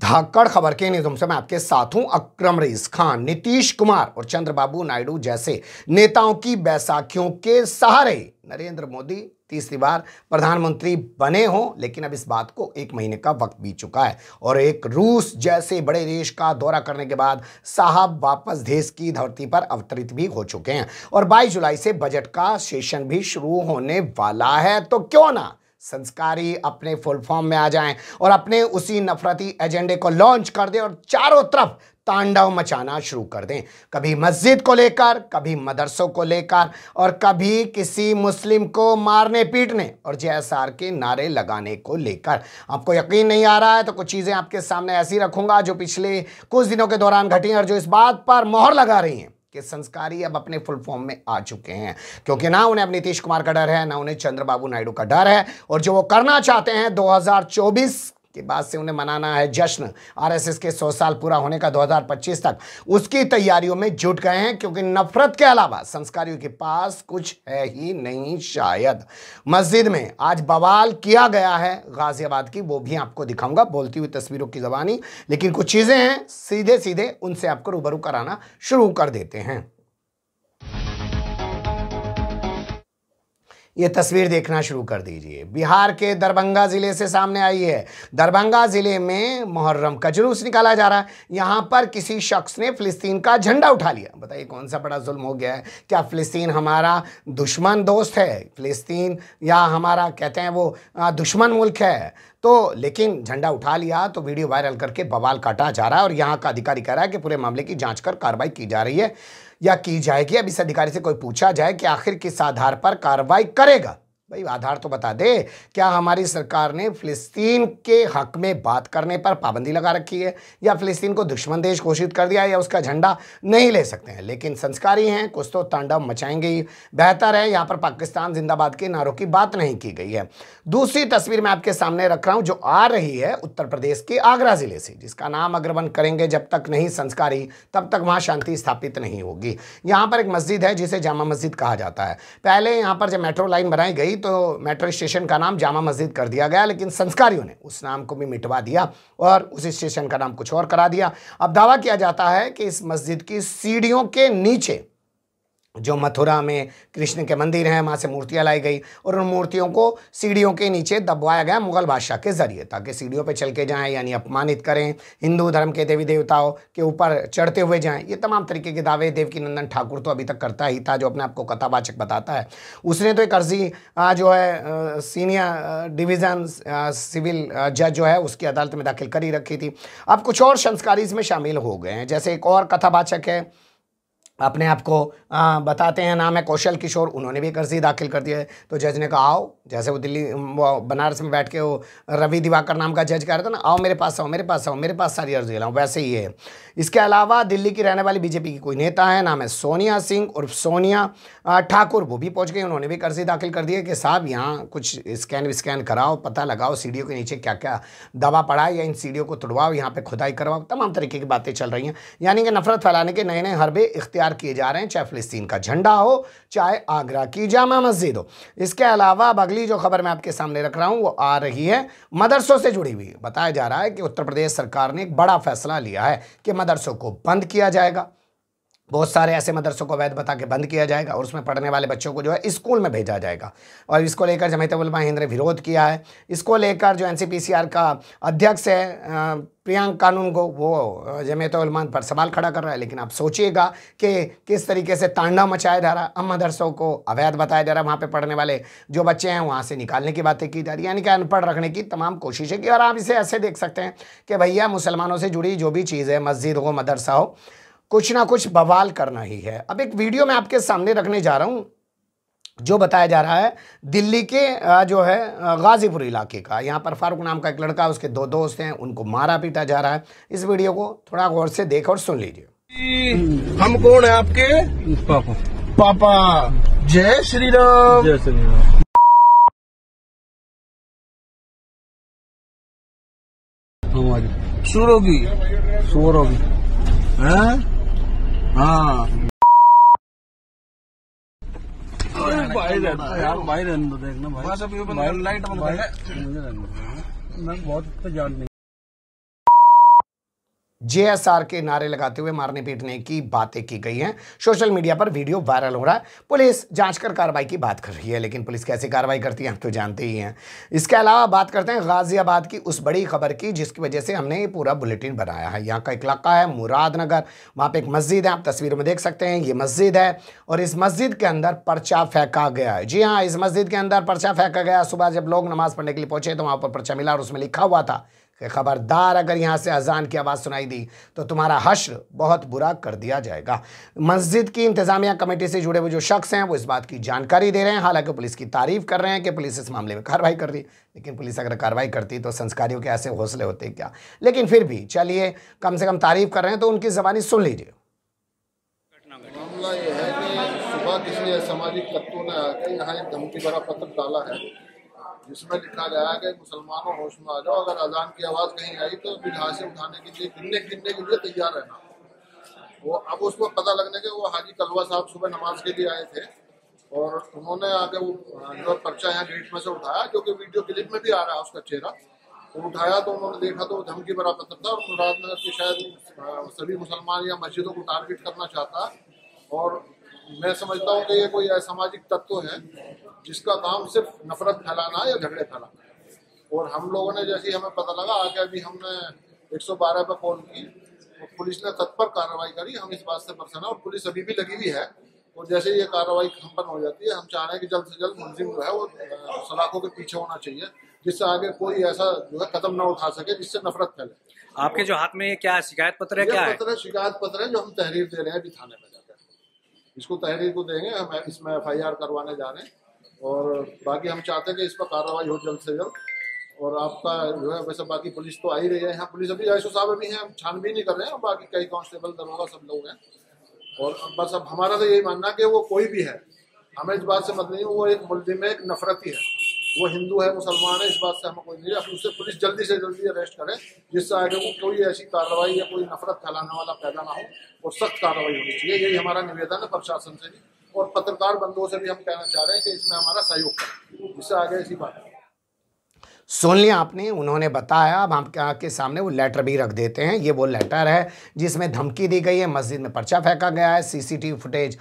धाकड़ खबर के से मैं आपके साथ हूं अक्रम रईस खान नीतीश कुमार और चंद्रबाबू नायडू जैसे नेताओं की बैसाखियों के सहारे नरेंद्र मोदी तीसरी बार प्रधानमंत्री बने हों लेकिन अब इस बात को एक महीने का वक्त बीत चुका है और एक रूस जैसे बड़े देश का दौरा करने के बाद साहब वापस देश की धरती पर अवतरित भी हो चुके हैं और 22 जुलाई से बजट का सेशन भी शुरू होने वाला है तो क्यों ना संस्कारी अपने फुल फॉर्म में आ जाएं और अपने उसी नफरती एजेंडे को लॉन्च कर दें और चारों तरफ तांडव मचाना शुरू कर दें कभी मस्जिद को लेकर कभी मदरसों को लेकर और कभी किसी मुस्लिम को मारने पीटने और जे के नारे लगाने को लेकर आपको यकीन नहीं आ रहा है तो कुछ चीज़ें आपके सामने ऐसी रखूंगा जो पिछले कुछ दिनों के दौरान घटी और जो इस बात पर मोहर लगा रही हैं के संस्कारी अब अपने फुल फॉर्म में आ चुके हैं क्योंकि ना उन्हें अब नीतीश कुमार का डर है ना उन्हें चंद्रबाबू नायडू का डर है और जो वो करना चाहते हैं 2024 के बाद से उन्हें मनाना है जश्न आरएसएस के 100 साल पूरा होने का 2025 तक उसकी तैयारियों में जुट गए हैं क्योंकि नफरत के अलावा संस्कारियों के पास कुछ है ही नहीं शायद मस्जिद में आज बवाल किया गया है गाजियाबाद की वो भी आपको दिखाऊंगा बोलती हुई तस्वीरों की जबानी लेकिन कुछ चीज़ें हैं सीधे सीधे उनसे आपको रूबरू कराना शुरू कर देते हैं ये तस्वीर देखना शुरू कर दीजिए बिहार के दरभंगा ज़िले से सामने आई है दरभंगा ज़िले में मुहर्रम का जुलूस निकाला जा रहा है यहाँ पर किसी शख्स ने फ़िलिस्तीन का झंडा उठा लिया बताइए कौन सा बड़ा जुल्म हो गया है क्या फ़िलिस्तीन हमारा दुश्मन दोस्त है फ़िलिस्तीन या हमारा कहते हैं वो दुश्मन मुल्क है तो लेकिन झंडा उठा लिया तो वीडियो वायरल करके बवाल काटा जा रहा है और यहाँ का अधिकारी कह रहा है कि पूरे मामले की जाँच कर कार्रवाई की जा रही है या की जाएगी अब इस अधिकारी से कोई पूछा जाए कि आखिर किस आधार पर कार्रवाई करेगा भाई आधार तो बता दे क्या हमारी सरकार ने फिलिस्तीन के हक में बात करने पर पाबंदी लगा रखी है या फिलिस्तीन को दुश्मन देश घोषित कर दिया या उसका झंडा नहीं ले सकते हैं लेकिन संस्कारी हैं कुछ तो तांडव मचाएंगे ही बेहतर है यहाँ पर पाकिस्तान जिंदाबाद के नारों की बात नहीं की गई है दूसरी तस्वीर मैं आपके सामने रख रहा हूँ जो आ रही है उत्तर प्रदेश के आगरा ज़िले से जिसका नाम अग्रवन करेंगे जब तक नहीं संस्कारी तब तक वहाँ शांति स्थापित नहीं होगी यहाँ पर एक मस्जिद है जिसे जामा मस्जिद कहा जाता है पहले यहाँ पर जब मेट्रो लाइन बनाई गई तो मेट्रो स्टेशन का नाम जामा मस्जिद कर दिया गया लेकिन संस्कारियों ने उस नाम को भी मिटवा दिया और उस स्टेशन का नाम कुछ और करा दिया अब दावा किया जाता है कि इस मस्जिद की सीढ़ियों के नीचे जो मथुरा में कृष्ण के मंदिर हैं वहाँ से मूर्तियाँ लाई गई और उन मूर्तियों को सीढ़ियों के नीचे दबवाया गया मुगल बादशाह के जरिए ताकि सीढ़ियों पर चल के जाएँ यानी अपमानित करें हिंदू धर्म के देवी देवताओं के ऊपर चढ़ते हुए जाएँ ये तमाम तरीके के दावे देवकी नंदन ठाकुर तो अभी तक करता ही था जो अपने आप को कथावाचक बताता है उसने तो एक अर्जी जो है सीनियर डिविज़न सिविल जज जो है उसकी अदालत में दाखिल कर ही रखी थी अब कुछ और संस्कारी इसमें शामिल हो गए हैं जैसे एक और कथावाचक है अपने आप को हाँ, बताते हैं नाम है कौशल किशोर उन्होंने भी एक अर्जी दाखिल कर दी है तो जज ने कहा आओ जैसे वो दिल्ली वो बनारस में बैठ के वो रवि दिवाकर नाम का जज कह रहे थे ना आओ मेरे पास आओ मेरे पास आओ मेरे पास सारी अर्जी लाओ वैसे ही है इसके अलावा दिल्ली की रहने वाली बीजेपी की कोई नेता है नाम है सोनिया सिंह और सोनिया ठाकुर वो भी पहुंच गई उन्होंने भी कर्जी दाखिल कर दिया कि साहब यहाँ कुछ स्कैन विस्कैन कराओ पता लगाओ सीढ़ियों के नीचे क्या क्या दवा पड़ा है या इन सीढ़ियों को तोड़वाओ यहाँ पर खुदाई करवाओ तमाम तरीके की बातें चल रही हैं यानी कि नफरत फैलाने के नए नए हरबे इख्तियार किए जा रहे हैं चाहे फलस्तीन का झंडा हो चाहे आगरा की जामा मस्जिद हो इसके अलावा अगली जो खबर मैं आपके सामने रख रहा हूं वो आ रही है मदरसों से जुड़ी हुई बताया जा रहा है कि उत्तर प्रदेश सरकार ने एक बड़ा फैसला लिया है कि मदरसों को बंद किया जाएगा बहुत सारे ऐसे मदरसों को वैध बता के बंद किया जाएगा और उसमें पढ़ने वाले बच्चों को जो है स्कूल में भेजा जाएगा और इसको लेकर जमीतुलमा हिंद ने विरोध किया है इसको लेकर जो एन का अध्यक्ष है प्रियांक कानून को वो जमीत उलमान पर सवाल खड़ा कर रहा है लेकिन आप सोचिएगा कि किस तरीके से तांडा मचाया जा रहा है मदरसों को अवैध बताया जा रहा है वहाँ पर पढ़ने वाले जो बच्चे हैं वहाँ से निकालने की बातें की जा रही है यानी कि अनपढ़ रखने की तमाम कोशिशें की और आप इसे ऐसे देख सकते हैं कि भैया मुसलमानों से जुड़ी जो भी चीज़ है मस्जिद हो मदरसा हो कुछ ना कुछ बवाल करना ही है अब एक वीडियो मैं आपके सामने रखने जा रहा हूँ जो बताया जा रहा है दिल्ली के जो है गाजीपुर इलाके का यहाँ पर फारूक नाम का एक लड़का उसके दो दोस्त हैं उनको मारा पीटा जा रहा है इस वीडियो को थोड़ा गौर से देख और सुन लीजिए हम कौन है आपके पापा पापा जय श्री राम जय श्री राम सूरोगी सूरोगी हाँ? हाँ भाई हाँ। रहता भाई रहने दो देखना भाई लाइट बंद कर मैं बहुत जान नहीं जेएसआर के नारे लगाते हुए मारने पीटने की बातें की गई हैं सोशल मीडिया पर वीडियो वायरल हो रहा है पुलिस जांच कर कार्रवाई की बात कर रही है लेकिन पुलिस कैसे कार्रवाई करती है आप तो जानते ही हैं इसके अलावा बात करते हैं गाजियाबाद की उस बड़ी खबर की जिसकी वजह से हमने ये पूरा बुलेटिन बनाया है यहाँ का एक इलाका है मुरादनगर वहाँ पर एक मस्जिद है आप तस्वीरों में देख सकते हैं ये मस्जिद है और इस मस्जिद के अंदर पर्चा फेंका गया है जी हाँ इस मस्जिद के अंदर पर्चा फेंका गया सुबह जब लोग नमाज़ पढ़ने के लिए पहुँचे तो वहाँ पर पर्चा मिला और उसमें लिखा हुआ था कि ख़बरदार अगर यहाँ से अजान की आवाज़ सुनाई दी तो तुम्हारा हश्र बहुत बुरा कर दिया जाएगा मस्जिद की इंतज़ामिया कमेटी से जुड़े हुए जो शख्स हैं वो इस बात की जानकारी दे रहे हैं हालांकि पुलिस की तारीफ कर रहे हैं कि पुलिस इस मामले में कार्रवाई कर रही लेकिन पुलिस अगर कार्रवाई करती तो संस्कारियों के ऐसे हौसले होते क्या लेकिन फिर भी चलिए कम से कम तारीफ कर रहे हैं तो उनकी ज़बानी सुन लीजिए मामला यह है कि सुबह किसी सामाजिक तत्वों ने आकर यहाँ एक धमकी भरा पत्र डाला है जिसमें लिखा गया कि मुसलमानों होश में आ जाओ अगर अजान की आवाज़ कहीं आई तो बिजहा से उठाने के लिए गिनने गिनने के लिए तैयार रहना वो अब उसमें पता लगने के वो हाजी कलवा साहब सुबह नमाज के लिए आए थे और उन्होंने आगे वो जो पर्चा यहाँ गेट में से उठाया जो कि वीडियो क्लिप में भी आ रहा है उसका चेहरा तो उठाया तो उन्होंने देखा तो धमकी भरा पत्र था और मुरादनगर के शायद सभी मुसलमान या मस्जिदों को टारगेट करना चाहता और मैं समझता हूँ कि ये कोई असामाजिक तत्व है जिसका काम सिर्फ नफरत फैलाना या झगड़े फैलाना और हम लोगों ने जैसे हमें पता लगा आके अभी हमने 112 पर फोन की और तो पुलिस ने तत्पर कार्रवाई करी हम इस बात से परेशान और पुलिस अभी भी लगी हुई है और तो जैसे ये कार्रवाई खंपन हो जाती है हम चाह रहे हैं कि जल्द से जल्द मुलजिम जो है वो सलाखों के पीछे होना चाहिए जिससे आगे कोई ऐसा जो है कदम ना उठा सके जिससे नफरत फैले आपके जो हाथ में क्या शिकायत पत्र है क्या पत्र है शिकायत पत्र है जो हम तहरीर दे रहे हैं अभी थाने में इसको तहरीर को देंगे हम इसमें एफ करवाने जा रहे हैं और बाकी हम चाहते हैं कि इस पर कार्रवाई हो जल्द से जल्द और आपका जो है वैसे बाकी पुलिस तो आ ही रही है यहाँ पुलिस अभी आयसो साहब अभी हैं हम छानबीन ही कर रहे हैं और बाकी कई कांस्टेबल दरोगा सब लोग हैं और बस अब हमारा तो यही मानना कि वो कोई भी है हमें इस बात से मतलब नहीं वो एक मुलिम है एक नफरती है वो हिंदू है मुसलमान है इस बात से हमें कोई नहीं उससे पुलिस जल्दी से जल्दी अरेस्ट करे जिससे आगे को कोई ऐसी कार्रवाई या कोई नफरत फैलाने वाला पैदा ना हो और सख्त कार्रवाई होनी चाहिए यही हमारा निवेदन है प्रशासन से भी और पत्रकार बंधुओं से भी हम कहना चाह रहे हैं कि इसमें हमारा सहयोग करें जिससे आगे ऐसी बात है सुन लिया आपने उन्होंने बताया अब हम आपके सामने वो लेटर भी रख देते हैं ये वो लेटर है जिसमें धमकी दी गई है मस्जिद में पर्चा फेंका गया है सीसीटीवी फुटेज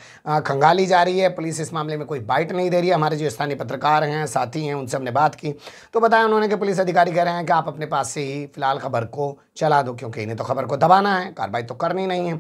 खंगाली जा रही है पुलिस इस मामले में कोई बाइट नहीं दे रही है हमारे जो स्थानीय पत्रकार हैं साथी हैं उनसे हमने बात की तो बताया उन्होंने कि पुलिस अधिकारी कह रहे हैं कि आप अपने पास से ही फिलहाल खबर को चला दो क्योंकि इन्हें तो खबर को दबाना है कार्रवाई तो करनी नहीं है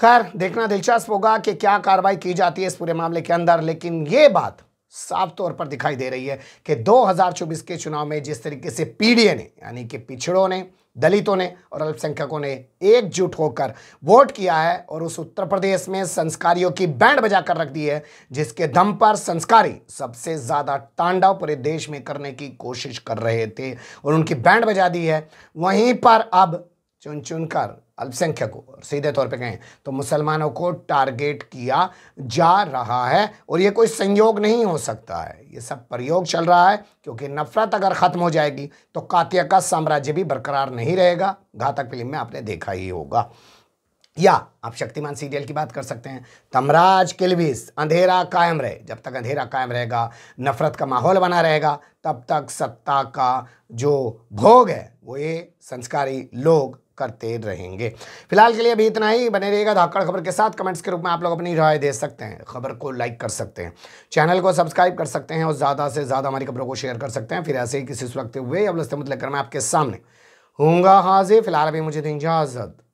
खैर देखना दिलचस्प होगा कि क्या कार्रवाई की जाती है इस पूरे मामले के अंदर लेकिन ये बात साफ तौर पर दिखाई दे रही है कि 2024 के चुनाव में जिस तरीके से पीडीए ने यानी कि पिछड़ों ने दलितों ने और अल्पसंख्यकों ने एकजुट होकर वोट किया है और उस उत्तर प्रदेश में संस्कारियों की बैंड बजाकर रख दी है जिसके दम पर संस्कारी सबसे ज़्यादा तांडव पूरे देश में करने की कोशिश कर रहे थे और उनकी बैंड बजा दी है वहीं पर अब चुन चुन कर अल्पसंख्यकों सीधे तौर पे कहें तो मुसलमानों को टारगेट किया जा रहा है और ये कोई संयोग नहीं हो सकता है ये सब प्रयोग चल रहा है क्योंकि नफरत अगर ख़त्म हो जाएगी तो कातिया का साम्राज्य भी बरकरार नहीं रहेगा घातक फिल्म में आपने देखा ही होगा या आप शक्तिमान सीरियल की बात कर सकते हैं तमराज किलबिस अंधेरा कायम रहे जब तक अंधेरा कायम रहेगा नफरत का माहौल बना रहेगा तब तक सत्ता का जो भोग है वो ये संस्कारी लोग करते रहेंगे फिलहाल के लिए अभी इतना ही बने रहिएगा धाकड़ खबर के साथ कमेंट्स के रूप में आप लोग अपनी राय दे सकते हैं खबर को लाइक कर सकते हैं चैनल को सब्सक्राइब कर सकते हैं और ज़्यादा से ज़्यादा हमारी खबरों को शेयर कर सकते हैं फिर ऐसे ही किसी सुरखते हुए अब लस्ते मतलब मैं आपके सामने हूँगा हाजिर फिलहाल अभी मुझे इजाज़त